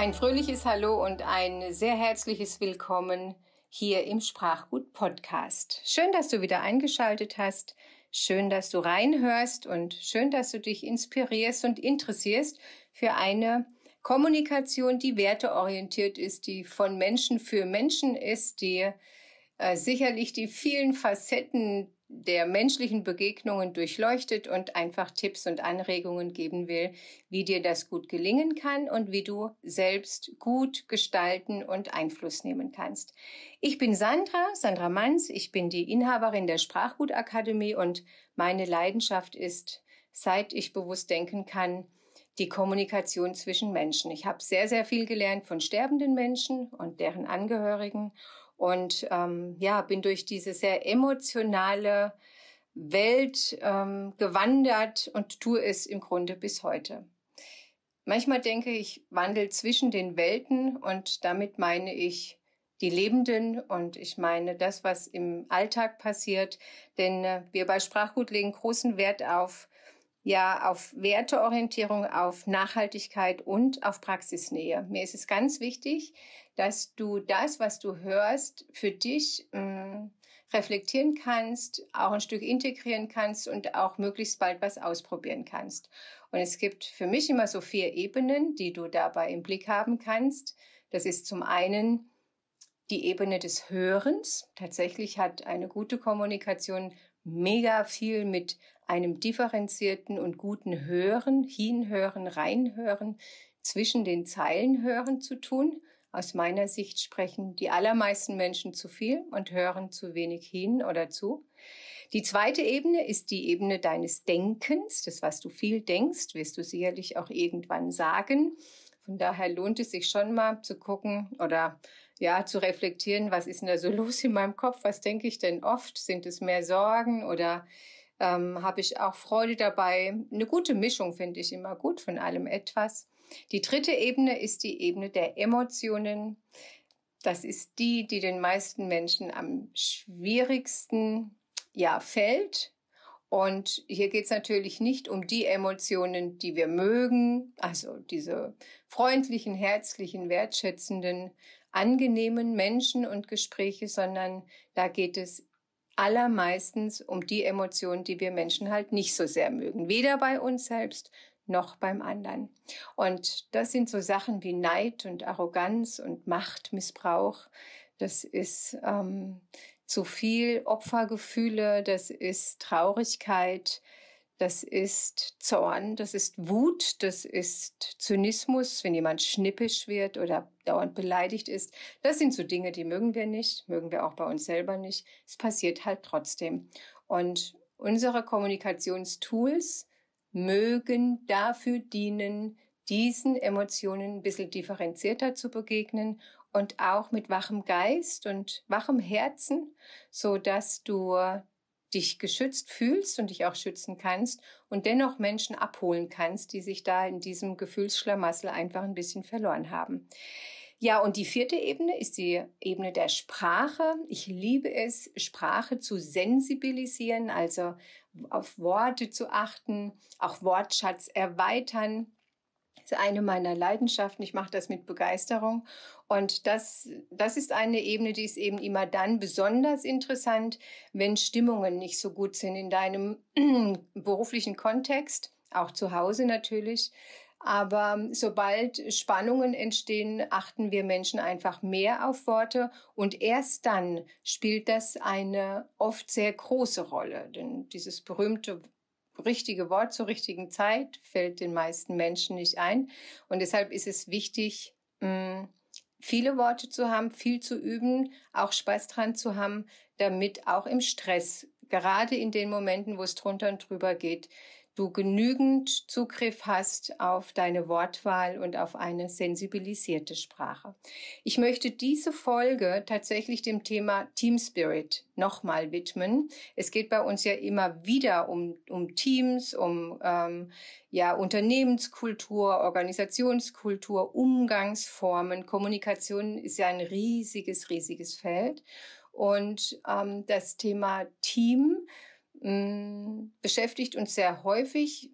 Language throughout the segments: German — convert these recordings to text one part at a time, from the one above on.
Ein fröhliches Hallo und ein sehr herzliches Willkommen hier im Sprachgut Podcast. Schön, dass du wieder eingeschaltet hast. Schön, dass du reinhörst und schön, dass du dich inspirierst und interessierst für eine Kommunikation, die werteorientiert ist, die von Menschen für Menschen ist, die äh, sicherlich die vielen Facetten der menschlichen Begegnungen durchleuchtet und einfach Tipps und Anregungen geben will, wie dir das gut gelingen kann und wie du selbst gut gestalten und Einfluss nehmen kannst. Ich bin Sandra, Sandra Manz, ich bin die Inhaberin der Sprachgutakademie und meine Leidenschaft ist, seit ich bewusst denken kann, die Kommunikation zwischen Menschen. Ich habe sehr, sehr viel gelernt von sterbenden Menschen und deren Angehörigen und ähm, ja, bin durch diese sehr emotionale Welt ähm, gewandert und tue es im Grunde bis heute. Manchmal denke ich, wandel zwischen den Welten und damit meine ich die Lebenden und ich meine das, was im Alltag passiert. Denn äh, wir bei Sprachgut legen großen Wert auf, ja, auf Werteorientierung, auf Nachhaltigkeit und auf Praxisnähe. Mir ist es ganz wichtig, dass du das, was du hörst, für dich mh, ähm, reflektieren kannst, auch ein Stück integrieren kannst und auch möglichst bald was ausprobieren kannst. Und es gibt für mich immer so vier Ebenen, die du dabei im Blick haben kannst. Das ist zum einen die Ebene des Hörens. Tatsächlich hat eine gute Kommunikation mega viel mit einem differenzierten und guten Hören, Hinhören, Reinhören, zwischen den Zeilen hören zu tun. Aus meiner Sicht sprechen die allermeisten Menschen zu viel und hören zu wenig hin oder zu. Die zweite Ebene ist die Ebene deines Denkens. Das, was du viel denkst, wirst du sicherlich auch irgendwann sagen. Von daher lohnt es sich schon mal zu gucken oder ja, zu reflektieren, was ist denn da so los in meinem Kopf? Was denke ich denn oft? Sind es mehr Sorgen oder ähm, habe ich auch Freude dabei? Eine gute Mischung finde ich immer gut von allem etwas. Die dritte Ebene ist die Ebene der Emotionen. Das ist die, die den meisten Menschen am schwierigsten ja, fällt. Und hier geht es natürlich nicht um die Emotionen, die wir mögen, also diese freundlichen, herzlichen, wertschätzenden, angenehmen Menschen und Gespräche, sondern da geht es allermeistens um die Emotionen, die wir Menschen halt nicht so sehr mögen. Weder bei uns selbst noch beim anderen. Und das sind so Sachen wie Neid und Arroganz und Machtmissbrauch. Das ist ähm, zu viel Opfergefühle, das ist Traurigkeit, das ist Zorn, das ist Wut, das ist Zynismus, wenn jemand schnippisch wird oder dauernd beleidigt ist. Das sind so Dinge, die mögen wir nicht, mögen wir auch bei uns selber nicht. Es passiert halt trotzdem. Und unsere Kommunikationstools mögen dafür dienen, diesen Emotionen ein bisschen differenzierter zu begegnen und auch mit wachem Geist und wachem Herzen, so dass du dich geschützt fühlst und dich auch schützen kannst und dennoch Menschen abholen kannst, die sich da in diesem Gefühlsschlamassel einfach ein bisschen verloren haben. Ja, und die vierte Ebene ist die Ebene der Sprache. Ich liebe es, Sprache zu sensibilisieren, also auf Worte zu achten, auch Wortschatz erweitern. Das ist eine meiner Leidenschaften. Ich mache das mit Begeisterung. Und das, das ist eine Ebene, die ist eben immer dann besonders interessant, wenn Stimmungen nicht so gut sind in deinem beruflichen Kontext, auch zu Hause natürlich. Aber ähm, sobald Spannungen entstehen, achten wir Menschen einfach mehr auf Worte und erst dann spielt das eine oft sehr große Rolle. Denn dieses berühmte richtige Wort zur richtigen Zeit fällt den meisten Menschen nicht ein. Und deshalb ist es wichtig, hm, viele Worte zu haben, viel zu üben, auch Spaß dran zu haben, damit auch im Stress, gerade in den Momenten, wo es drunter und drüber geht, du genügend Zugriff hast auf deine Wortwahl und auf eine sensibilisierte Sprache. Ich möchte diese Folge tatsächlich dem Thema Team Spirit nochmal widmen. Es geht bei uns ja immer wieder um, um Teams, um ähm, ja, Unternehmenskultur, Organisationskultur, Umgangsformen. Kommunikation ist ja ein riesiges, riesiges Feld. Und ähm, das Thema Team beschäftigt uns sehr häufig,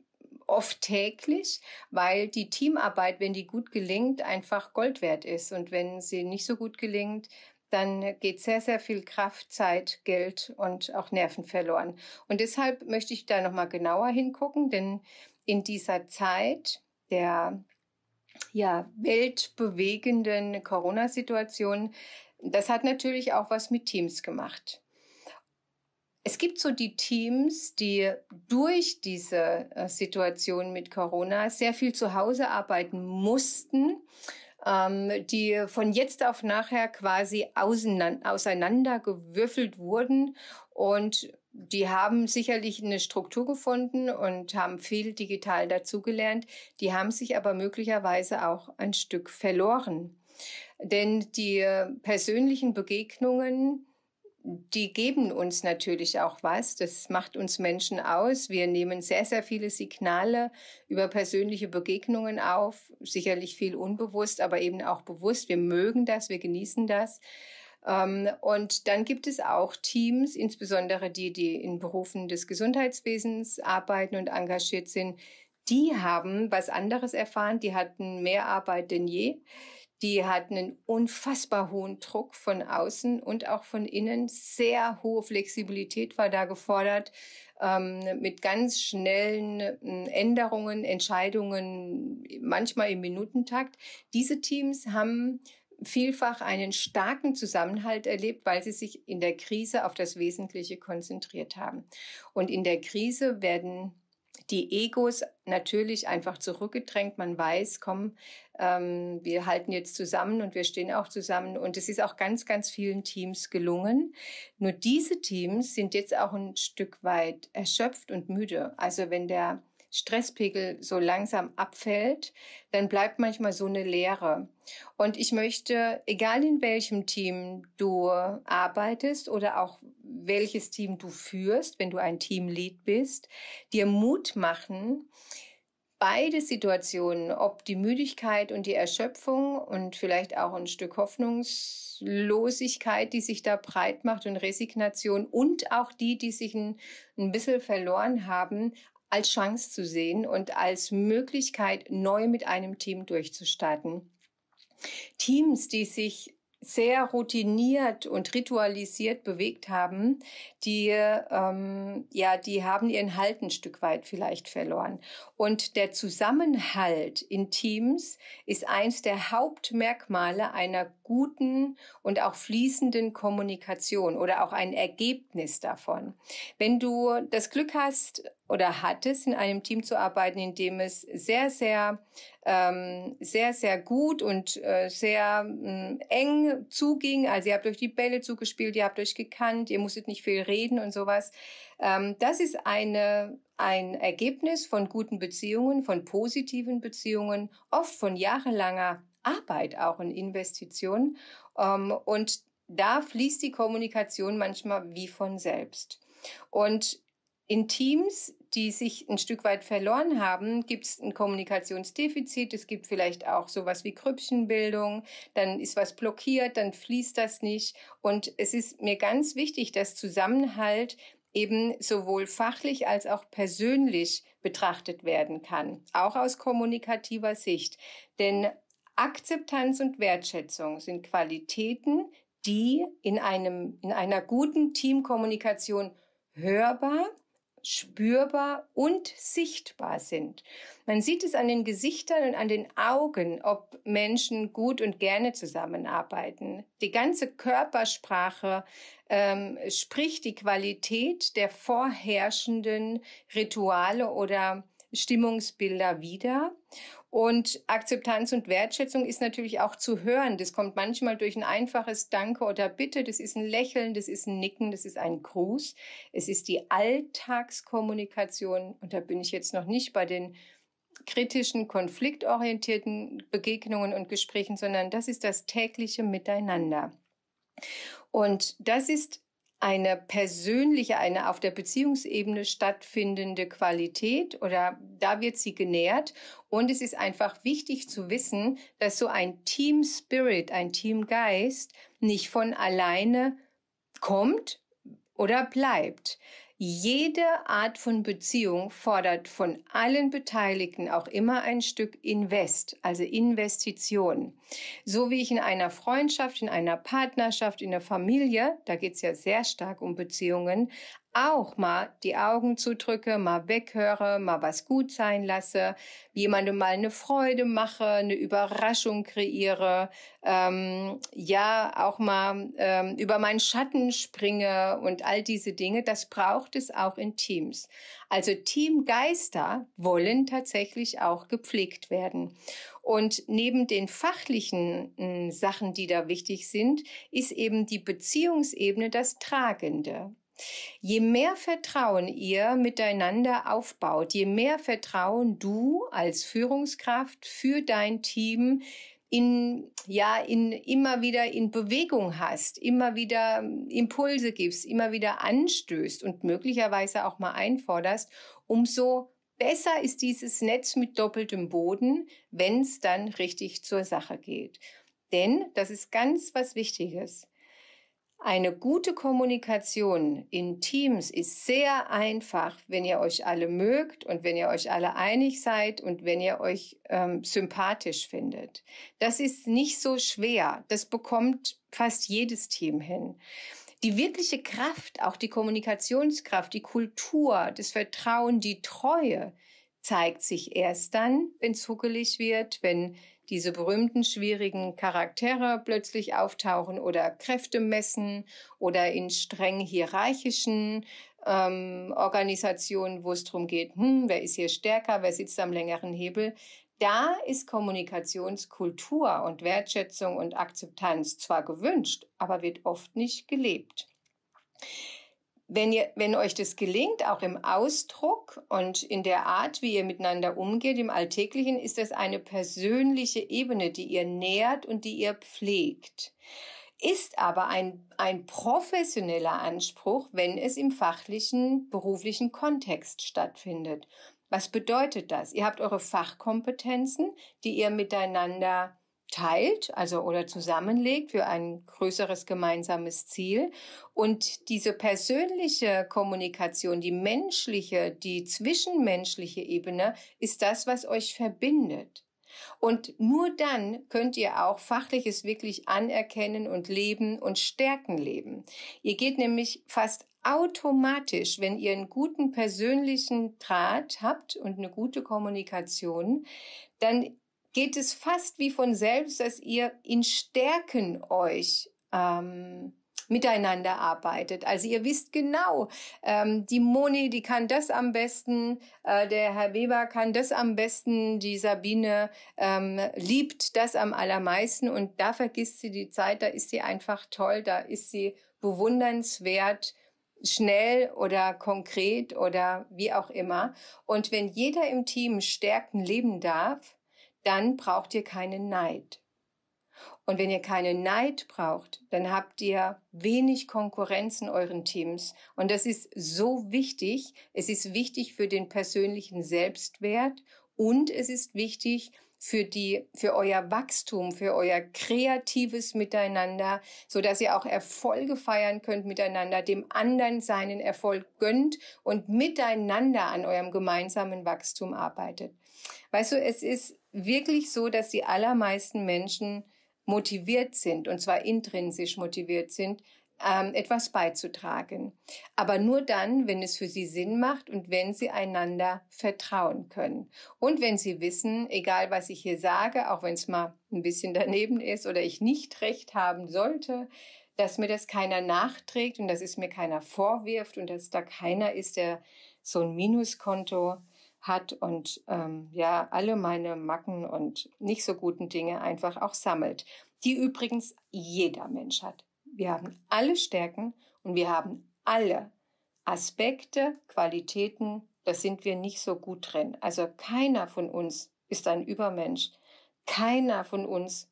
oft täglich, weil die Teamarbeit, wenn die gut gelingt, einfach Gold wert ist. Und wenn sie nicht so gut gelingt, dann geht sehr, sehr viel Kraft, Zeit, Geld und auch Nerven verloren. Und deshalb möchte ich da nochmal genauer hingucken, denn in dieser Zeit der ja, weltbewegenden Corona-Situation, das hat natürlich auch was mit Teams gemacht. Es gibt so die Teams, die durch diese äh, Situation mit Corona sehr viel zu Hause arbeiten mussten, ähm, die von jetzt auf nachher quasi auseinandergewürfelt wurden und die haben sicherlich eine Struktur gefunden und haben viel digital dazugelernt. Die haben sich aber möglicherweise auch ein Stück verloren. Denn die äh, persönlichen Begegnungen, die geben uns natürlich auch was. Das macht uns Menschen aus. Wir nehmen sehr, sehr viele Signale über persönliche Begegnungen auf. Sicherlich viel unbewusst, aber eben auch bewusst. Wir mögen das, wir genießen das. Ähm, und dann gibt es auch Teams, insbesondere die, die in Berufen des Gesundheitswesens arbeiten und engagiert sind, die haben was anderes erfahren, die hatten mehr Arbeit denn je die hat einen unfassbar hohen Druck von außen und auch von innen. Sehr hohe Flexibilität war da gefordert, ähm, mit ganz schnellen ähm, Änderungen, Entscheidungen, manchmal im Minutentakt. Diese Teams haben vielfach einen starken Zusammenhalt erlebt, weil sie sich in der Krise auf das Wesentliche konzentriert haben. Und in der Krise werden die Egos natürlich einfach zurückgedrängt. Man weiß, komm, ähm, wir halten jetzt zusammen und wir stehen auch zusammen. Und es ist auch ganz, ganz vielen Teams gelungen. Nur diese Teams sind jetzt auch ein Stück weit erschöpft und müde. Also wenn der Stresspegel so langsam abfällt, dann bleibt manchmal so eine Leere. Und ich möchte, egal in welchem Team du arbeitest oder auch welches Team du führst, wenn du ein Teamlead bist, dir Mut machen, beide Situationen, ob die Müdigkeit und die Erschöpfung und vielleicht auch ein Stück Hoffnungslosigkeit, die sich da breit macht und Resignation und auch die, die sich ein, ein bisschen verloren haben, als Chance zu sehen und als Möglichkeit, neu mit einem Team durchzustarten. Teams, die sich sehr routiniert und ritualisiert bewegt haben, die ähm, ja, die haben ihren Halt ein Stück weit vielleicht verloren. Und der Zusammenhalt in Teams ist eins der Hauptmerkmale einer guten und auch fließenden Kommunikation oder auch ein Ergebnis davon. Wenn du das Glück hast oder hattest, in einem Team zu arbeiten, in dem es sehr, sehr, ähm, sehr, sehr gut und äh, sehr ähm, eng zuging, also ihr habt euch die Bälle zugespielt, ihr habt euch gekannt, ihr musstet nicht viel reden und sowas, ähm, das ist eine ein Ergebnis von guten Beziehungen, von positiven Beziehungen, oft von jahrelanger Arbeit auch und Investition. Ähm, und da fließt die Kommunikation manchmal wie von selbst. Und in Teams, die sich ein Stück weit verloren haben, gibt es ein Kommunikationsdefizit, es gibt vielleicht auch sowas wie Krüppchenbildung, dann ist was blockiert, dann fließt das nicht. Und es ist mir ganz wichtig, dass Zusammenhalt eben sowohl fachlich als auch persönlich betrachtet werden kann, auch aus kommunikativer Sicht. Denn Akzeptanz und Wertschätzung sind Qualitäten, die in, einem, in einer guten Teamkommunikation hörbar, spürbar und sichtbar sind. Man sieht es an den Gesichtern und an den Augen, ob Menschen gut und gerne zusammenarbeiten. Die ganze Körpersprache ähm, spricht die Qualität der vorherrschenden Rituale oder Stimmungsbilder wieder. Und Akzeptanz und Wertschätzung ist natürlich auch zu hören. Das kommt manchmal durch ein einfaches Danke oder Bitte. Das ist ein Lächeln, das ist ein Nicken, das ist ein Gruß. Es ist die Alltagskommunikation. Und da bin ich jetzt noch nicht bei den kritischen, konfliktorientierten Begegnungen und Gesprächen, sondern das ist das tägliche Miteinander. Und das ist eine persönliche, eine auf der Beziehungsebene stattfindende Qualität oder da wird sie genährt. Und es ist einfach wichtig zu wissen, dass so ein Team Spirit, ein Teamgeist nicht von alleine kommt oder bleibt. Jede Art von Beziehung fordert von allen Beteiligten auch immer ein Stück Invest, also Investition. So wie ich in einer Freundschaft, in einer Partnerschaft, in der Familie, da geht es ja sehr stark um Beziehungen, auch mal die Augen zudrücke, mal weghöre, mal was gut sein lasse, jemandem mal eine Freude mache, eine Überraschung kreiere, ähm, ja, auch mal ähm, über meinen Schatten springe und all diese Dinge, das braucht es auch in Teams. Also Teamgeister wollen tatsächlich auch gepflegt werden. Und neben den fachlichen hm, Sachen, die da wichtig sind, ist eben die Beziehungsebene das Tragende. Je mehr Vertrauen ihr miteinander aufbaut, je mehr Vertrauen du als Führungskraft für dein Team in, ja, in, immer wieder in Bewegung hast, immer wieder Impulse gibst, immer wieder anstößt und möglicherweise auch mal einforderst, umso besser ist dieses Netz mit doppeltem Boden, wenn es dann richtig zur Sache geht. Denn das ist ganz was Wichtiges. Eine gute Kommunikation in Teams ist sehr einfach, wenn ihr euch alle mögt und wenn ihr euch alle einig seid und wenn ihr euch ähm, sympathisch findet. Das ist nicht so schwer. Das bekommt fast jedes Team hin. Die wirkliche Kraft, auch die Kommunikationskraft, die Kultur, das Vertrauen, die Treue zeigt sich erst dann, wenn es huckelig wird, wenn diese berühmten schwierigen Charaktere plötzlich auftauchen oder Kräfte messen oder in streng hierarchischen ähm, Organisationen, wo es darum geht, hm, wer ist hier stärker, wer sitzt am längeren Hebel. Da ist Kommunikationskultur und Wertschätzung und Akzeptanz zwar gewünscht, aber wird oft nicht gelebt. Wenn, ihr, wenn euch das gelingt, auch im Ausdruck und in der Art, wie ihr miteinander umgeht, im Alltäglichen, ist das eine persönliche Ebene, die ihr nährt und die ihr pflegt. Ist aber ein, ein professioneller Anspruch, wenn es im fachlichen, beruflichen Kontext stattfindet. Was bedeutet das? Ihr habt eure Fachkompetenzen, die ihr miteinander teilt, also oder zusammenlegt für ein größeres gemeinsames Ziel. Und diese persönliche Kommunikation, die menschliche, die zwischenmenschliche Ebene ist das, was euch verbindet. Und nur dann könnt ihr auch Fachliches wirklich anerkennen und leben und stärken leben. Ihr geht nämlich fast automatisch, wenn ihr einen guten persönlichen Draht habt und eine gute Kommunikation, dann geht es fast wie von selbst, dass ihr in Stärken euch ähm, miteinander arbeitet. Also ihr wisst genau, ähm, die Moni, die kann das am besten, äh, der Herr Weber kann das am besten, die Sabine ähm, liebt das am allermeisten und da vergisst sie die Zeit, da ist sie einfach toll, da ist sie bewundernswert schnell oder konkret oder wie auch immer. Und wenn jeder im Team Stärken leben darf, dann braucht ihr keinen Neid. Und wenn ihr keinen Neid braucht, dann habt ihr wenig Konkurrenz in euren Teams. Und das ist so wichtig. Es ist wichtig für den persönlichen Selbstwert und es ist wichtig für die, für euer Wachstum, für euer kreatives Miteinander, so dass ihr auch Erfolge feiern könnt miteinander, dem anderen seinen Erfolg gönnt und miteinander an eurem gemeinsamen Wachstum arbeitet. Weißt du, es ist wirklich so, dass die allermeisten Menschen motiviert sind, und zwar intrinsisch motiviert sind, ähm, etwas beizutragen. Aber nur dann, wenn es für sie Sinn macht und wenn sie einander vertrauen können. Und wenn sie wissen, egal was ich hier sage, auch wenn es mal ein bisschen daneben ist oder ich nicht recht haben sollte, dass mir das keiner nachträgt und dass es mir keiner vorwirft und dass da keiner ist, der so ein Minuskonto hat und ähm, ja, alle meine Macken und nicht so guten Dinge einfach auch sammelt, die übrigens jeder Mensch hat. Wir haben alle Stärken und wir haben alle Aspekte, Qualitäten, da sind wir nicht so gut drin. Also keiner von uns ist ein Übermensch. Keiner von uns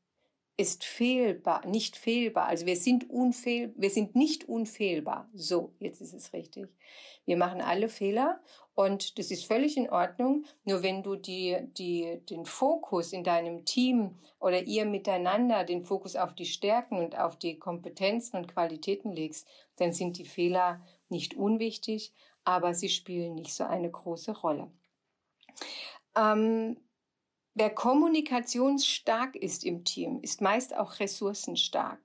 ist fehlbar, nicht fehlbar. Also wir sind unfehl, wir sind nicht unfehlbar. So, jetzt ist es richtig. Wir machen alle Fehler und das ist völlig in Ordnung. Nur wenn du die, die, den Fokus in deinem Team oder ihr miteinander den Fokus auf die Stärken und auf die Kompetenzen und Qualitäten legst, dann sind die Fehler nicht unwichtig, aber sie spielen nicht so eine große Rolle. Ähm, wer kommunikationsstark ist im Team, ist meist auch ressourcenstark.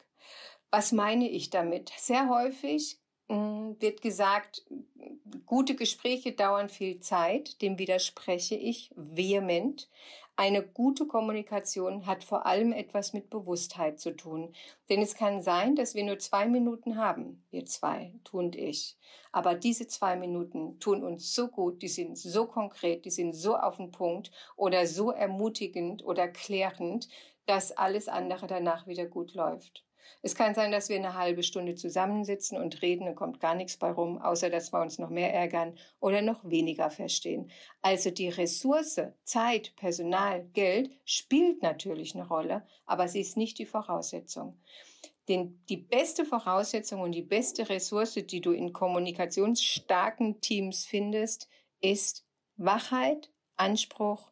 Was meine ich damit? Sehr häufig Mm, wird gesagt, mm, gute Gespräche dauern viel Zeit, dem widerspreche ich vehement. Eine gute Kommunikation hat vor allem etwas mit Bewusstheit zu tun, denn es kann sein, dass wir nur zwei Minuten haben, wir zwei, du und ich. Aber diese zwei Minuten tun uns so gut, die sind so konkret, die sind so auf den Punkt oder so ermutigend oder klärend, dass alles andere danach wieder gut läuft. Es kann sein, dass wir eine halbe Stunde zusammensitzen und reden und kommt gar nichts bei rum, außer dass wir uns noch mehr ärgern oder noch weniger verstehen. Also die Ressource, Zeit, Personal, Geld spielt natürlich eine Rolle, aber sie ist nicht die Voraussetzung. Denn die beste Voraussetzung und die beste Ressource, die du in kommunikationsstarken Teams findest, ist Wachheit, Anspruch,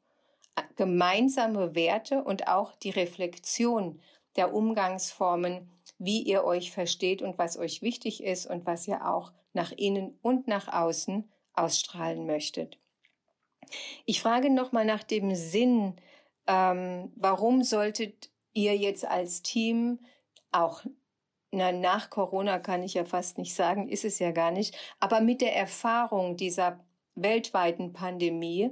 gemeinsame Werte und auch die Reflexion der Umgangsformen, wie ihr euch versteht und was euch wichtig ist und was ihr auch nach innen und nach außen ausstrahlen möchtet. Ich frage nochmal nach dem Sinn, ähm, warum solltet ihr jetzt als Team auch na, nach Corona kann ich ja fast nicht sagen, ist es ja gar nicht. Aber mit der Erfahrung dieser weltweiten Pandemie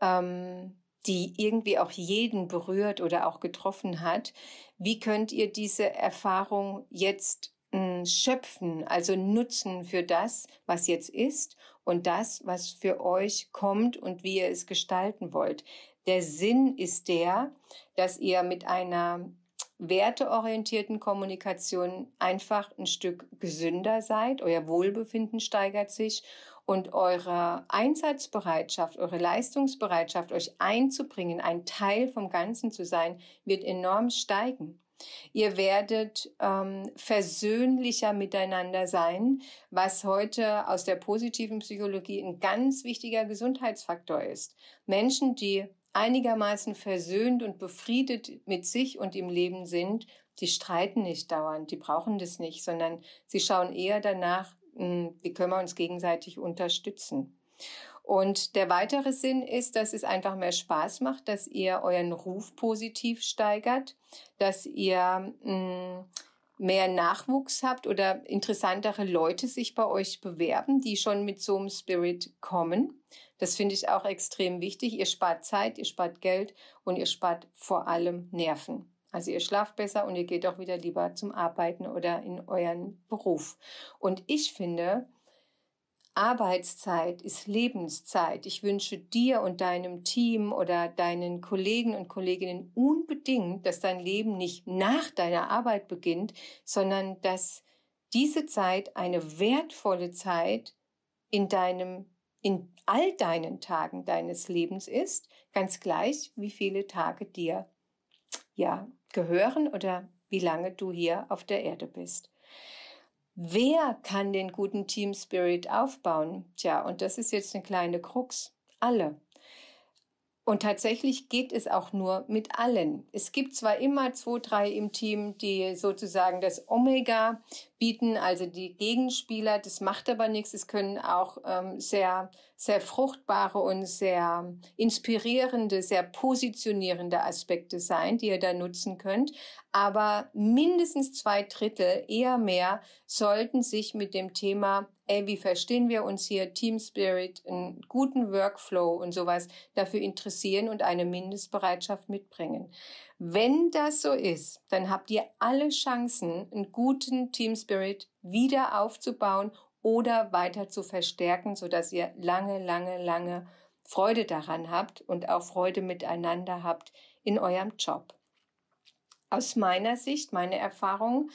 ähm, die irgendwie auch jeden berührt oder auch getroffen hat. Wie könnt ihr diese Erfahrung jetzt hm, schöpfen, also nutzen für das, was jetzt ist und das, was für euch kommt und wie ihr es gestalten wollt? Der Sinn ist der, dass ihr mit einer werteorientierten Kommunikation einfach ein Stück gesünder seid, euer Wohlbefinden steigert sich und eure Einsatzbereitschaft, eure Leistungsbereitschaft, euch einzubringen, ein Teil vom Ganzen zu sein, wird enorm steigen. Ihr werdet ähm, versöhnlicher miteinander sein, was heute aus der positiven Psychologie ein ganz wichtiger Gesundheitsfaktor ist. Menschen, die einigermaßen versöhnt und befriedet mit sich und im Leben sind, die streiten nicht dauernd, die brauchen das nicht, sondern sie schauen eher danach, hm, wie können wir uns gegenseitig unterstützen. Und der weitere Sinn ist, dass es einfach mehr Spaß macht, dass ihr euren Ruf positiv steigert, dass ihr hm, mehr Nachwuchs habt oder interessantere Leute sich bei euch bewerben, die schon mit so einem Spirit kommen. Das finde ich auch extrem wichtig. Ihr spart Zeit, ihr spart Geld und ihr spart vor allem Nerven. Also ihr schlaft besser und ihr geht auch wieder lieber zum Arbeiten oder in euren Beruf. Und ich finde, Arbeitszeit ist Lebenszeit. Ich wünsche dir und deinem Team oder deinen Kollegen und Kolleginnen unbedingt, dass dein Leben nicht nach deiner Arbeit beginnt, sondern dass diese Zeit eine wertvolle Zeit in deinem in all deinen Tagen deines Lebens ist, ganz gleich, wie viele Tage dir ja gehören oder wie lange du hier auf der Erde bist. Wer kann den guten Team Spirit aufbauen? Tja, und das ist jetzt eine kleine Krux. Alle. Und tatsächlich geht es auch nur mit allen. Es gibt zwar immer zwei, drei im Team, die sozusagen das Omega bieten, also die Gegenspieler, das macht aber nichts. Es können auch ähm, sehr, sehr fruchtbare und sehr inspirierende, sehr positionierende Aspekte sein, die ihr da nutzen könnt. Aber mindestens zwei Drittel, eher mehr, sollten sich mit dem Thema ey, wie verstehen wir uns hier, Team Spirit, einen guten Workflow und sowas dafür interessieren und eine Mindestbereitschaft mitbringen. Wenn das so ist, dann habt ihr alle Chancen, einen guten Team Spirit wieder aufzubauen oder weiter zu verstärken, sodass ihr lange, lange, lange Freude daran habt und auch Freude miteinander habt in eurem Job. Aus meiner Sicht, meine Erfahrung,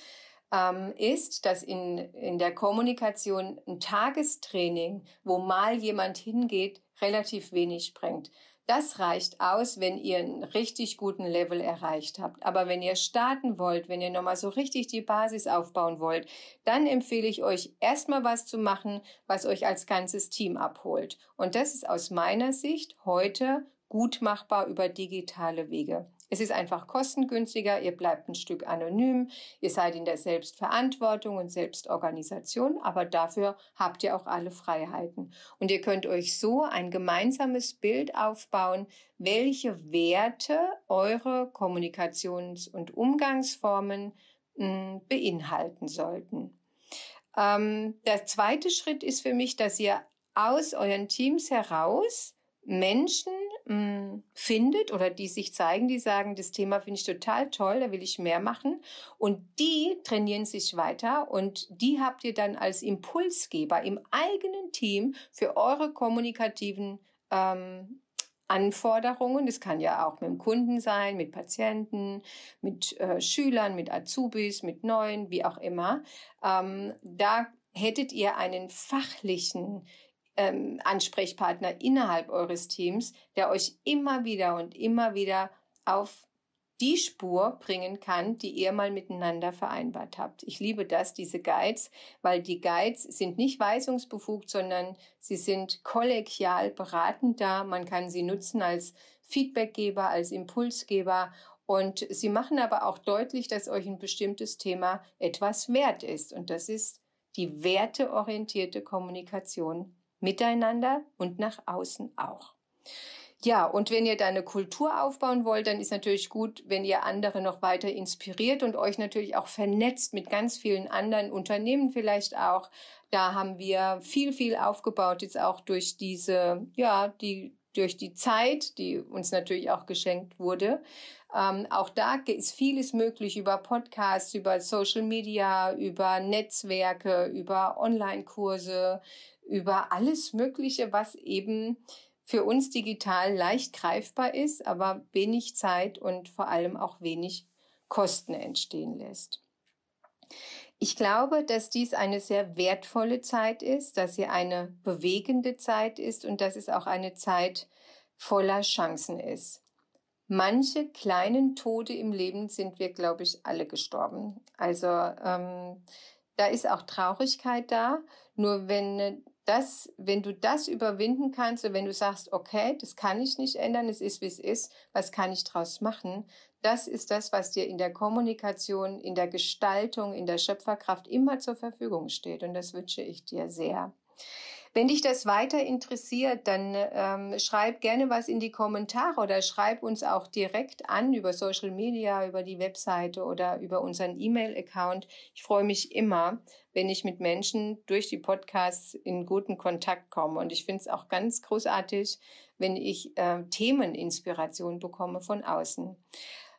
ähm, ist, dass in, in der Kommunikation ein Tagestraining, wo mal jemand hingeht, relativ wenig bringt. Das reicht aus, wenn ihr einen richtig guten Level erreicht habt. Aber wenn ihr starten wollt, wenn ihr nochmal so richtig die Basis aufbauen wollt, dann empfehle ich euch erstmal was zu machen, was euch als ganzes Team abholt. Und das ist aus meiner Sicht heute gut machbar über digitale Wege. Es ist einfach kostengünstiger, ihr bleibt ein Stück anonym, ihr seid in der Selbstverantwortung und Selbstorganisation, aber dafür habt ihr auch alle Freiheiten. Und ihr könnt euch so ein gemeinsames Bild aufbauen, welche Werte eure Kommunikations- und Umgangsformen mh, hm, beinhalten sollten. Ähm, der zweite Schritt ist für mich, dass ihr aus euren Teams heraus Menschen mh, hm, findet oder die sich zeigen, die sagen, das Thema finde ich total toll, da will ich mehr machen. Und die trainieren sich weiter und die habt ihr dann als Impulsgeber im eigenen Team für eure kommunikativen ähm, Anforderungen. Das kann ja auch mit dem Kunden sein, mit Patienten, mit äh, Schülern, mit Azubis, mit Neuen, wie auch immer. Ähm, da hättet ihr einen fachlichen ähm, Ansprechpartner innerhalb eures Teams, der euch immer wieder und immer wieder auf die Spur bringen kann, die ihr mal miteinander vereinbart habt. Ich liebe das, diese Guides, weil die Guides sind nicht weisungsbefugt, sondern sie sind kollegial beratend da. Man kann sie nutzen als Feedbackgeber, als Impulsgeber und sie machen aber auch deutlich, dass euch ein bestimmtes Thema etwas wert ist und das ist die werteorientierte Kommunikation miteinander und nach außen auch. Ja, und wenn ihr da eine Kultur aufbauen wollt, dann ist natürlich gut, wenn ihr andere noch weiter inspiriert und euch natürlich auch vernetzt mit ganz vielen anderen Unternehmen vielleicht auch. Da haben wir viel, viel aufgebaut jetzt auch durch diese, ja, die, durch die Zeit, die uns natürlich auch geschenkt wurde. Ähm, auch da ist vieles möglich über Podcasts, über Social Media, über Netzwerke, über Online-Kurse, über alles Mögliche, was eben für uns digital leicht greifbar ist, aber wenig Zeit und vor allem auch wenig Kosten entstehen lässt. Ich glaube, dass dies eine sehr wertvolle Zeit ist, dass sie eine bewegende Zeit ist und dass es auch eine Zeit voller Chancen ist. Manche kleinen Tode im Leben sind wir, glaube ich, alle gestorben. Also ähm, da ist auch Traurigkeit da. Nur wenn das, wenn du das überwinden kannst und wenn du sagst, okay, das kann ich nicht ändern, es ist, wie es ist, was kann ich draus machen? Das ist das, was dir in der Kommunikation, in der Gestaltung, in der Schöpferkraft immer zur Verfügung steht. Und das wünsche ich dir sehr. Wenn dich das weiter interessiert, dann ähm, schreib gerne was in die Kommentare oder schreib uns auch direkt an über Social Media, über die Webseite oder über unseren E-Mail-Account. Ich freue mich immer, wenn ich mit Menschen durch die Podcasts in guten Kontakt komme. Und ich finde es auch ganz großartig, wenn ich äh, Themeninspiration bekomme von außen.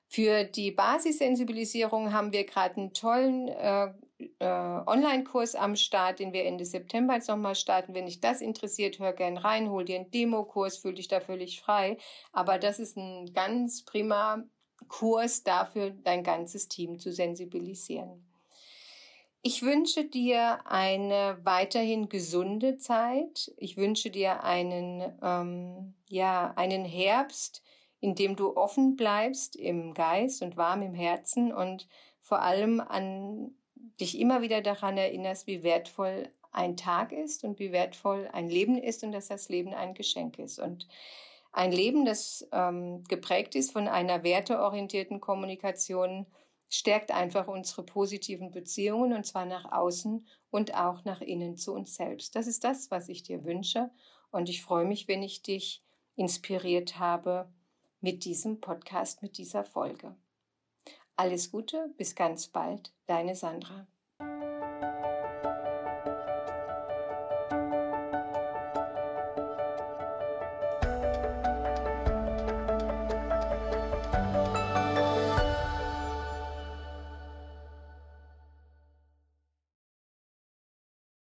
Für die Basissensibilisierung haben wir gerade einen tollen äh, äh, Online-Kurs am Start, den wir Ende September jetzt nochmal starten. Wenn dich das interessiert, hör gern rein, hol dir einen Demo-Kurs, fühl dich da völlig frei. Aber das ist ein ganz prima Kurs dafür, dein ganzes Team zu sensibilisieren. Ich wünsche dir eine weiterhin gesunde Zeit. Ich wünsche dir einen, ähm, ja, einen Herbst, in dem du offen bleibst im Geist und warm im Herzen und vor allem an dich immer wieder daran erinnerst, wie wertvoll ein Tag ist und wie wertvoll ein Leben ist und dass das Leben ein Geschenk ist. Und ein Leben, das ähm, geprägt ist von einer werteorientierten Kommunikation, stärkt einfach unsere positiven Beziehungen und zwar nach außen und auch nach innen zu uns selbst. Das ist das, was ich dir wünsche und ich freue mich, wenn ich dich inspiriert habe mit diesem Podcast, mit dieser Folge. Alles Gute, bis ganz bald, deine Sandra.